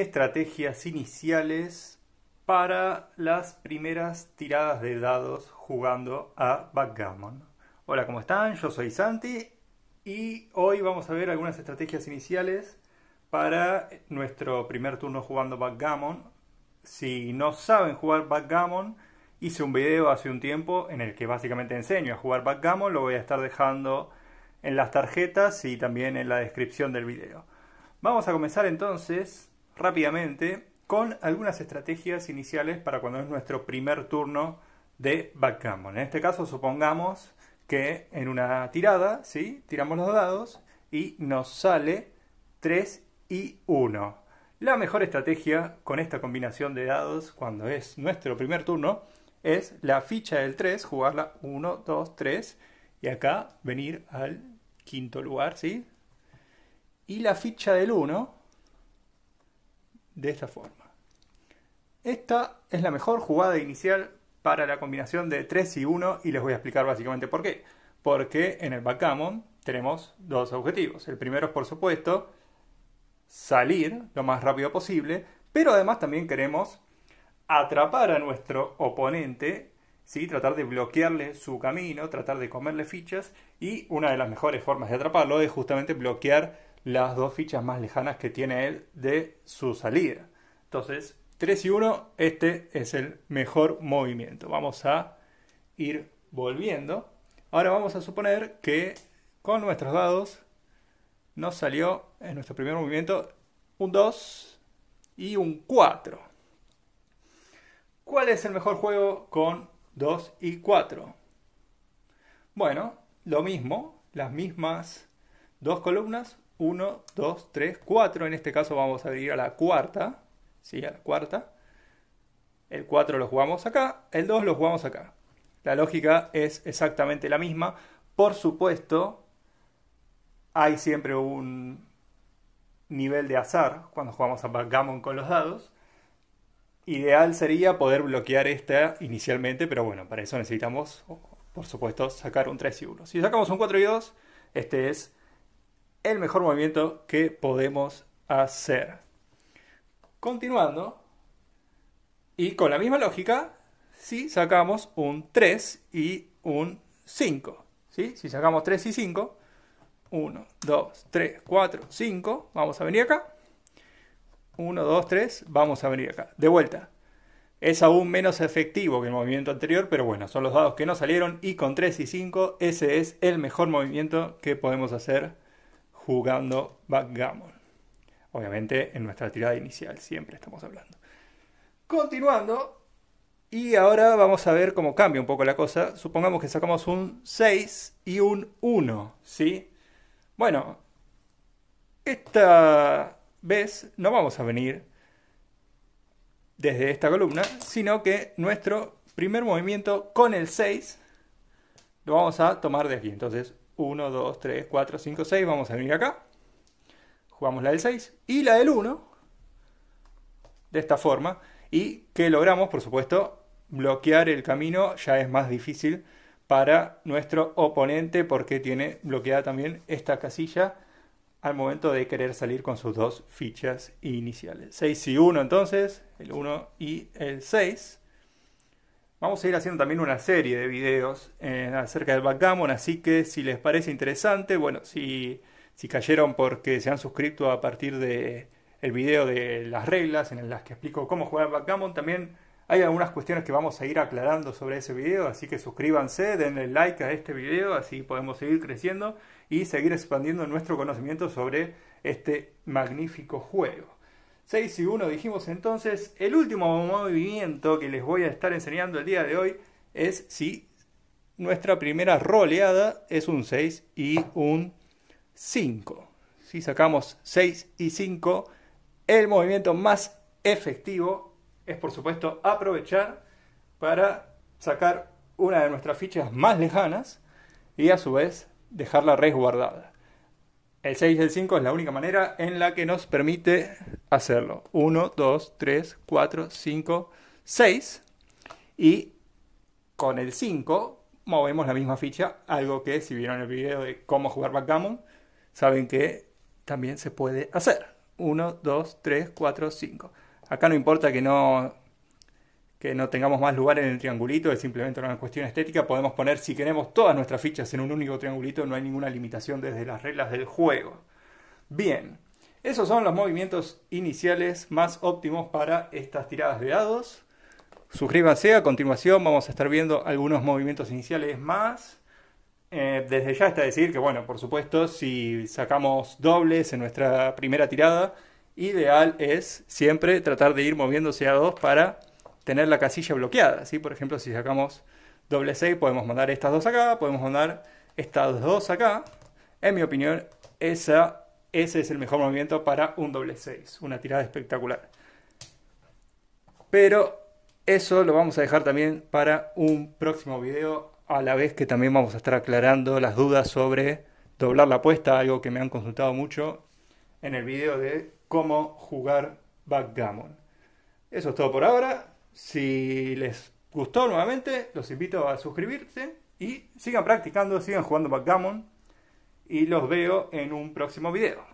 estrategias iniciales para las primeras tiradas de dados jugando a backgammon. Hola, ¿cómo están? Yo soy Santi y hoy vamos a ver algunas estrategias iniciales para nuestro primer turno jugando backgammon. Si no saben jugar backgammon, hice un video hace un tiempo en el que básicamente enseño a jugar backgammon, lo voy a estar dejando en las tarjetas y también en la descripción del video. Vamos a comenzar entonces rápidamente con algunas estrategias iniciales para cuando es nuestro primer turno de backgammon. En este caso supongamos que en una tirada, ¿sí? Tiramos los dados y nos sale 3 y 1. La mejor estrategia con esta combinación de dados cuando es nuestro primer turno es la ficha del 3, jugarla 1, 2, 3 y acá venir al quinto lugar, ¿sí? Y la ficha del 1 de esta forma. Esta es la mejor jugada inicial para la combinación de 3 y 1 y les voy a explicar básicamente por qué. Porque en el backgammon tenemos dos objetivos. El primero es, por supuesto, salir lo más rápido posible, pero además también queremos atrapar a nuestro oponente, ¿sí? tratar de bloquearle su camino, tratar de comerle fichas y una de las mejores formas de atraparlo es justamente bloquear las dos fichas más lejanas que tiene él de su salida. Entonces, 3 y 1, este es el mejor movimiento. Vamos a ir volviendo. Ahora vamos a suponer que con nuestros dados nos salió en nuestro primer movimiento un 2 y un 4. ¿Cuál es el mejor juego con 2 y 4? Bueno, lo mismo, las mismas dos columnas, 1, 2, 3, 4. En este caso vamos a ir a la cuarta. ¿Sí? A la cuarta. El 4 lo jugamos acá. El 2 lo jugamos acá. La lógica es exactamente la misma. Por supuesto, hay siempre un nivel de azar cuando jugamos a backgammon con los dados. Ideal sería poder bloquear esta inicialmente, pero bueno, para eso necesitamos, por supuesto, sacar un 3 y 1. Si sacamos un 4 y 2, este es el mejor movimiento que podemos hacer. Continuando, y con la misma lógica, si sacamos un 3 y un 5, ¿sí? si sacamos 3 y 5, 1, 2, 3, 4, 5, vamos a venir acá. 1, 2, 3, vamos a venir acá. De vuelta. Es aún menos efectivo que el movimiento anterior, pero bueno, son los dados que no salieron y con 3 y 5 ese es el mejor movimiento que podemos hacer jugando backgammon. Obviamente en nuestra tirada inicial siempre estamos hablando. Continuando, y ahora vamos a ver cómo cambia un poco la cosa. Supongamos que sacamos un 6 y un 1, ¿sí? Bueno, esta vez no vamos a venir desde esta columna, sino que nuestro primer movimiento con el 6 lo vamos a tomar de aquí. Entonces, 1, 2, 3, 4, 5, 6. Vamos a venir acá. Jugamos la del 6 y la del 1. De esta forma. Y que logramos, por supuesto, bloquear el camino ya es más difícil para nuestro oponente porque tiene bloqueada también esta casilla al momento de querer salir con sus dos fichas iniciales. 6 y 1 entonces, el 1 y el 6. Vamos a ir haciendo también una serie de videos eh, acerca del backgammon, así que si les parece interesante, bueno, si, cayeron porque se han suscrito a partir del el video de las reglas en las que explico cómo jugar backgammon, también hay algunas cuestiones que vamos a ir aclarando sobre ese video, así que suscríbanse, denle like a este video, así podemos seguir creciendo y seguir expandiendo nuestro conocimiento sobre este magnífico juego. 6 y 1 dijimos entonces, el último movimiento que les voy a estar enseñando el día de hoy es si nuestra primera roleada es un 6 y un 5. Si sacamos 6 y 5, el movimiento más efectivo es por supuesto aprovechar para sacar una de nuestras fichas más lejanas y a su vez dejarla resguardada. El 6 y el 5 es la única manera en la que nos permite hacerlo. 1, 2, 3, 4, 5, 6. Y con el 5 movemos la misma ficha, algo que si vieron el video de cómo jugar backgammon, saben que también se puede hacer. 1, 2, 3, 4, 5. Acá no importa que no que no tengamos más lugar en el triangulito, es simplemente una cuestión estética, podemos poner, si queremos, todas nuestras fichas en un único triangulito, no hay ninguna limitación desde las reglas del juego. Bien, esos son los movimientos iniciales más óptimos para estas tiradas de dados. Suscríbanse, a continuación vamos a estar viendo algunos movimientos iniciales más. Eh, desde ya está decir que, bueno, por supuesto, si sacamos dobles en nuestra primera tirada, ideal es siempre tratar de ir moviéndose a dos para tener la casilla bloqueada. así Por ejemplo, si sacamos doble 6, podemos mandar estas dos acá, podemos mandar estas dos acá. En mi opinión, esa, ese es el mejor movimiento para un doble 6, una tirada espectacular. Pero eso lo vamos a dejar también para un próximo video, a la vez que también vamos a estar aclarando las dudas sobre doblar la apuesta, algo que me han consultado mucho en el video de cómo jugar backgammon. Eso es todo por ahora. Si les gustó nuevamente, los invito a suscribirse y sigan practicando, sigan jugando backgammon y los veo en un próximo video.